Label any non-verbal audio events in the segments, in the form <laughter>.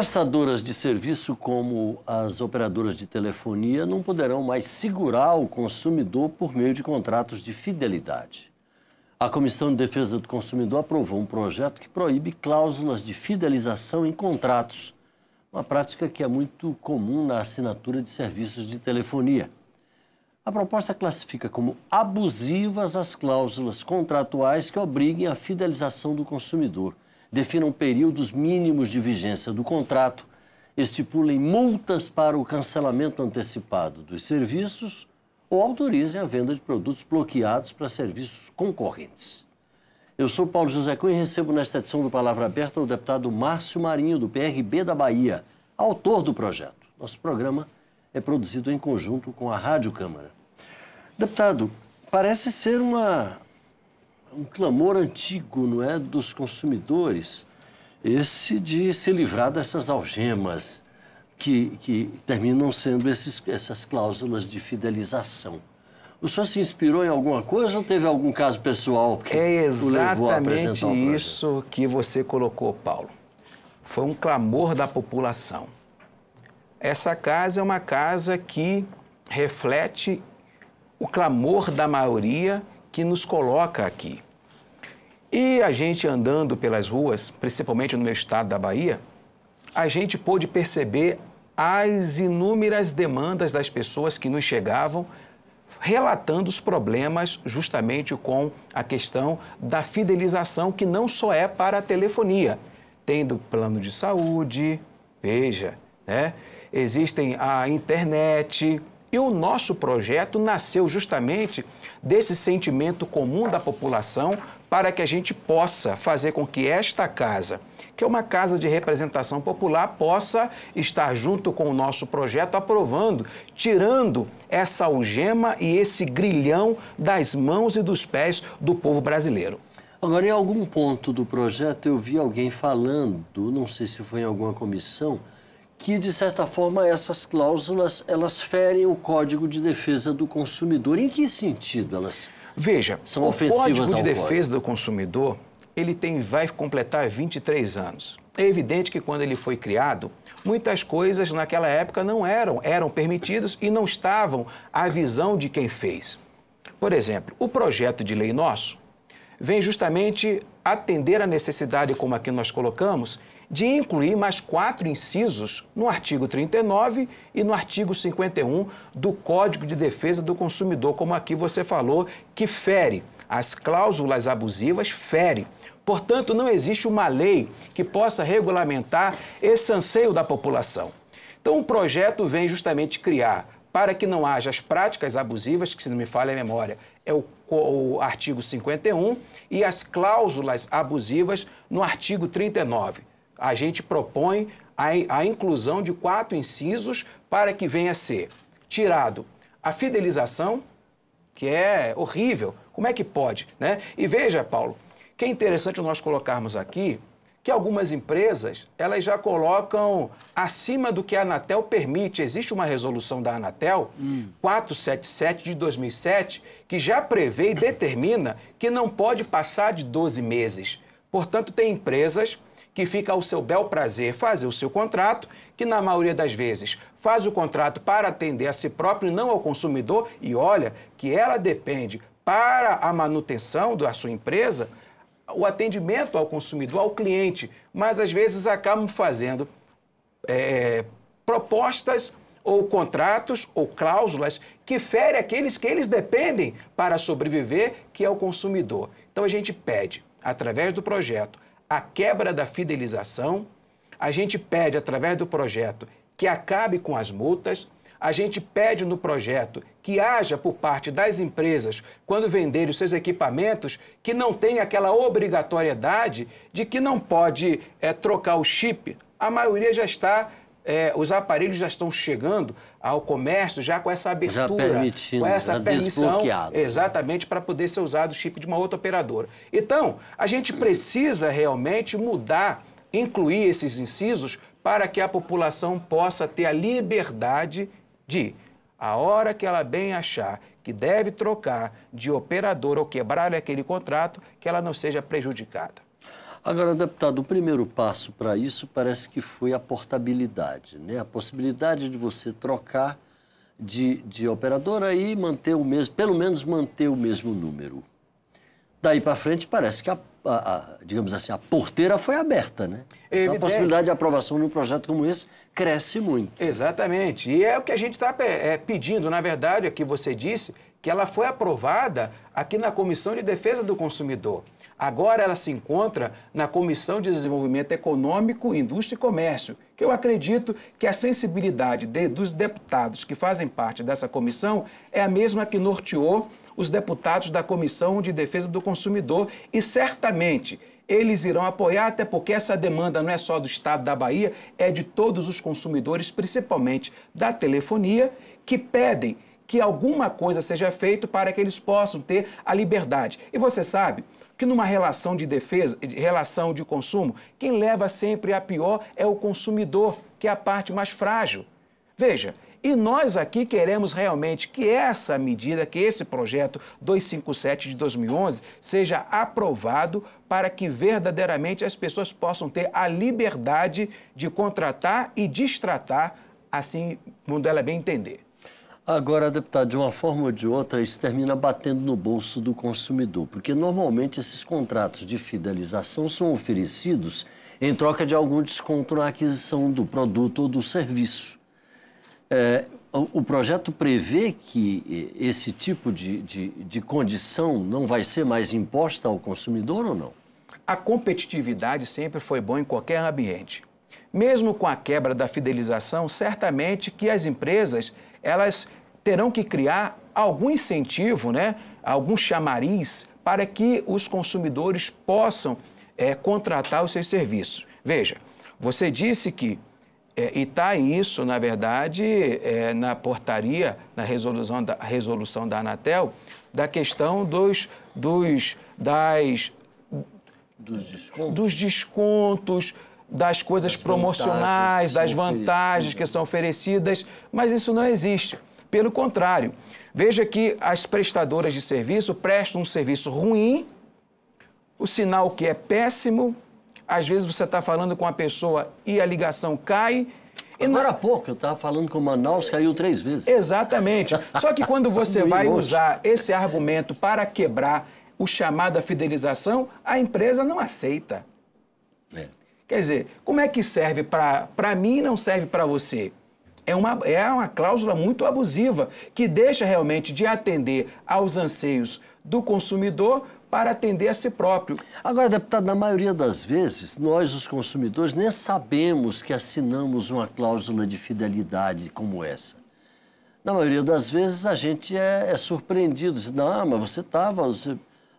prestadoras de serviço como as operadoras de telefonia não poderão mais segurar o consumidor por meio de contratos de fidelidade. A Comissão de Defesa do Consumidor aprovou um projeto que proíbe cláusulas de fidelização em contratos, uma prática que é muito comum na assinatura de serviços de telefonia. A proposta classifica como abusivas as cláusulas contratuais que obriguem a fidelização do consumidor definam períodos mínimos de vigência do contrato, estipulem multas para o cancelamento antecipado dos serviços ou autorizem a venda de produtos bloqueados para serviços concorrentes. Eu sou Paulo José Cunha e recebo nesta edição do Palavra Aberta o deputado Márcio Marinho, do PRB da Bahia, autor do projeto. Nosso programa é produzido em conjunto com a Rádio Câmara. Deputado, parece ser uma um clamor antigo, não é, dos consumidores, esse de se livrar dessas algemas que, que terminam sendo esses, essas cláusulas de fidelização. O senhor se inspirou em alguma coisa ou teve algum caso pessoal que é o levou a apresentar o isso que você colocou, Paulo. Foi um clamor da população. Essa casa é uma casa que reflete o clamor da maioria que nos coloca aqui. E a gente andando pelas ruas, principalmente no meu estado da Bahia, a gente pôde perceber as inúmeras demandas das pessoas que nos chegavam relatando os problemas justamente com a questão da fidelização que não só é para a telefonia, tendo plano de saúde, veja, né? Existem a internet, e o nosso projeto nasceu justamente desse sentimento comum da população para que a gente possa fazer com que esta casa, que é uma casa de representação popular, possa estar junto com o nosso projeto aprovando, tirando essa algema e esse grilhão das mãos e dos pés do povo brasileiro. Agora, em algum ponto do projeto, eu vi alguém falando, não sei se foi em alguma comissão, que de certa forma essas cláusulas elas ferem o Código de Defesa do Consumidor. Em que sentido elas? Veja, são o Código de Defesa do Consumidor, ele tem vai completar 23 anos. É evidente que quando ele foi criado, muitas coisas naquela época não eram, eram permitidas e não estavam à visão de quem fez. Por exemplo, o projeto de lei nosso vem justamente atender à necessidade, como aqui nós colocamos, de incluir mais quatro incisos no artigo 39 e no artigo 51 do Código de Defesa do Consumidor, como aqui você falou, que fere. As cláusulas abusivas fere. Portanto, não existe uma lei que possa regulamentar esse anseio da população. Então, o projeto vem justamente criar, para que não haja as práticas abusivas, que se não me falha a memória, é o, o artigo 51, e as cláusulas abusivas no artigo 39 a gente propõe a, a inclusão de quatro incisos para que venha a ser tirado a fidelização, que é horrível. Como é que pode? Né? E veja, Paulo, que é interessante nós colocarmos aqui que algumas empresas elas já colocam acima do que a Anatel permite. Existe uma resolução da Anatel, hum. 477 de 2007, que já prevê e determina que não pode passar de 12 meses. Portanto, tem empresas que fica ao seu bel prazer fazer o seu contrato, que na maioria das vezes faz o contrato para atender a si próprio, não ao consumidor, e olha que ela depende para a manutenção da sua empresa o atendimento ao consumidor, ao cliente, mas às vezes acabam fazendo é, propostas ou contratos ou cláusulas que fere aqueles que eles dependem para sobreviver, que é o consumidor. Então a gente pede, através do projeto, a quebra da fidelização, a gente pede através do projeto que acabe com as multas, a gente pede no projeto que haja por parte das empresas, quando venderem os seus equipamentos, que não tenha aquela obrigatoriedade de que não pode é, trocar o chip. A maioria já está é, os aparelhos já estão chegando ao comércio já com essa abertura, com essa permissão, exatamente para poder ser usado o chip de uma outra operadora. Então, a gente precisa realmente mudar, incluir esses incisos para que a população possa ter a liberdade de, a hora que ela bem achar que deve trocar de operador ou quebrar aquele contrato, que ela não seja prejudicada. Agora, deputado, o primeiro passo para isso parece que foi a portabilidade, né? a possibilidade de você trocar de, de operadora e manter o mesmo, pelo menos manter o mesmo número. Daí para frente parece que a, a, a, digamos assim, a porteira foi aberta, né? então, a possibilidade de aprovação de um projeto como esse cresce muito. Exatamente. E é o que a gente está é, pedindo, na verdade, é que você disse, que ela foi aprovada aqui na Comissão de Defesa do Consumidor. Agora ela se encontra na Comissão de Desenvolvimento Econômico, Indústria e Comércio, que eu acredito que a sensibilidade de, dos deputados que fazem parte dessa comissão é a mesma que norteou os deputados da Comissão de Defesa do Consumidor e certamente eles irão apoiar, até porque essa demanda não é só do Estado da Bahia, é de todos os consumidores, principalmente da telefonia, que pedem que alguma coisa seja feita para que eles possam ter a liberdade. E você sabe que numa relação de defesa, relação de consumo, quem leva sempre a pior é o consumidor, que é a parte mais frágil. Veja, e nós aqui queremos realmente que essa medida, que esse projeto 257 de 2011 seja aprovado para que verdadeiramente as pessoas possam ter a liberdade de contratar e distratar, assim, quando ela bem entender. Agora, deputado, de uma forma ou de outra, isso termina batendo no bolso do consumidor, porque normalmente esses contratos de fidelização são oferecidos em troca de algum desconto na aquisição do produto ou do serviço. É, o, projeto prevê que esse tipo de, de, de condição não vai ser mais imposta ao consumidor ou não? A competitividade sempre foi bom em qualquer ambiente. Mesmo com a quebra da fidelização, certamente que as empresas elas terão que criar algum incentivo, né, algum chamariz para que os consumidores possam é, contratar os seus serviços. Veja, você disse que, é, e está isso, na verdade, é, na portaria, na resolução da, resolução da Anatel, da questão dos, dos, das, dos descontos, dos descontos das coisas das promocionais, vantagens das vantagens que são oferecidas, mas isso não existe. Pelo contrário, veja que as prestadoras de serviço prestam um serviço ruim, o sinal que é péssimo, às vezes você está falando com a pessoa e a ligação cai. Agora não... há pouco eu estava falando com o Manaus, caiu três vezes. Exatamente. Só que quando <laughs> você vai usar esse argumento para quebrar o chamado à fidelização, a empresa não aceita. É. Quer dizer, como é que serve para mim e não serve para você? é uma, é uma cláusula muito abusiva, que deixa realmente de atender aos anseios do consumidor para atender a si próprio. Agora, deputado, na maioria das vezes, nós, os consumidores, nem sabemos que assinamos uma cláusula de fidelidade como essa. Na maioria das vezes, a gente é, é surpreendido. Não, ah, mas você estava, você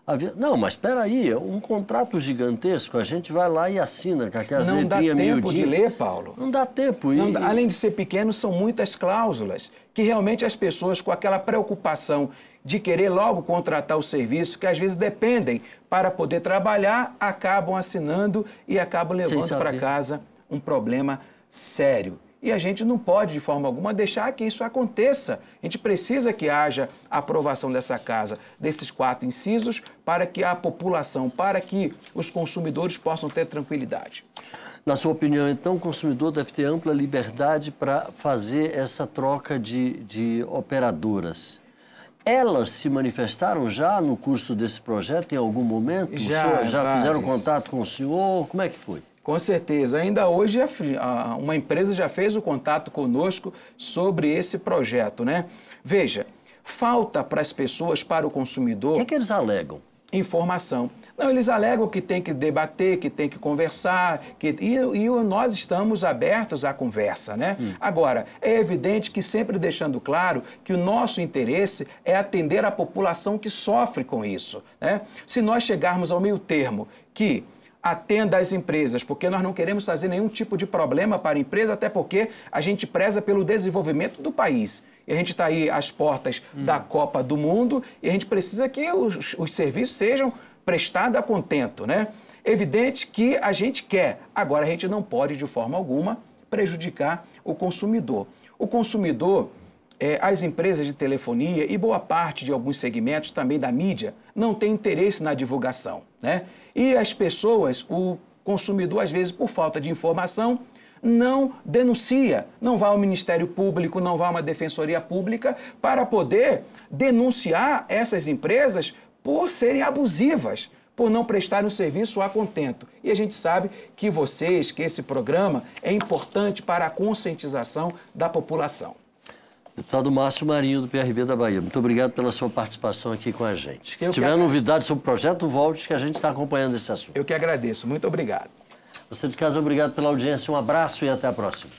Havia... Não, mas espera aí, um contrato gigantesco, a gente vai lá e assina com aquelas Não dá tempo de ler, Paulo. Não dá tempo. Não dá... Além de ser pequeno, são muitas cláusulas que realmente as pessoas, com aquela preocupação de querer logo contratar o serviço, que às vezes dependem para poder trabalhar, acabam assinando e acabam levando para casa um problema sério e a gente não pode, de forma alguma, deixar que isso aconteça. A gente precisa que haja aprovação dessa casa, desses quatro incisos, para que a população, para que os consumidores possam ter tranquilidade. Na sua opinião, então, o consumidor deve ter ampla liberdade para fazer essa troca de, de operadoras. Elas se manifestaram já no curso desse projeto em algum momento? Já, senhor, já fizeram contato com o senhor? Como é que foi? Com certeza. Ainda hoje uma empresa já fez o contato conosco sobre esse projeto, né? Veja, falta para as pessoas, para o consumidor. O que, é que eles alegam? Informação. Não, eles alegam que tem que debater, que tem que conversar, que... E, e nós estamos abertos à conversa, né? Hum. Agora, é evidente que sempre deixando claro que o nosso interesse é atender a população que sofre com isso, né? Se nós chegarmos ao meio termo que atenda às empresas, porque nós não queremos fazer nenhum tipo de problema para a empresa, até porque a gente preza pelo desenvolvimento do país. E a gente está aí às portas hum. da Copa do Mundo e a gente precisa que os, os serviços sejam prestados a contento, né? Evidente que a gente quer, agora a gente não pode de forma alguma prejudicar o consumidor. O consumidor, é, as empresas de telefonia e boa parte de alguns segmentos também da mídia não tem interesse na divulgação, né? E as pessoas, o consumidor, às vezes, por falta de informação, não denuncia, não vai ao Ministério Público, não vai a uma defensoria pública para poder denunciar essas empresas por serem abusivas, por não prestarem o serviço a contento. E a gente sabe que vocês, que esse programa é importante para a conscientização da população. Deputado Márcio Marinho, do PRB da Bahia, muito obrigado pela sua participação aqui com a gente. Se eu tiver novidade sobre o projeto, volte, que a gente está acompanhando esse assunto. Eu que agradeço. Muito obrigado. Você de casa, obrigado pela audiência. Um abraço e até a próxima.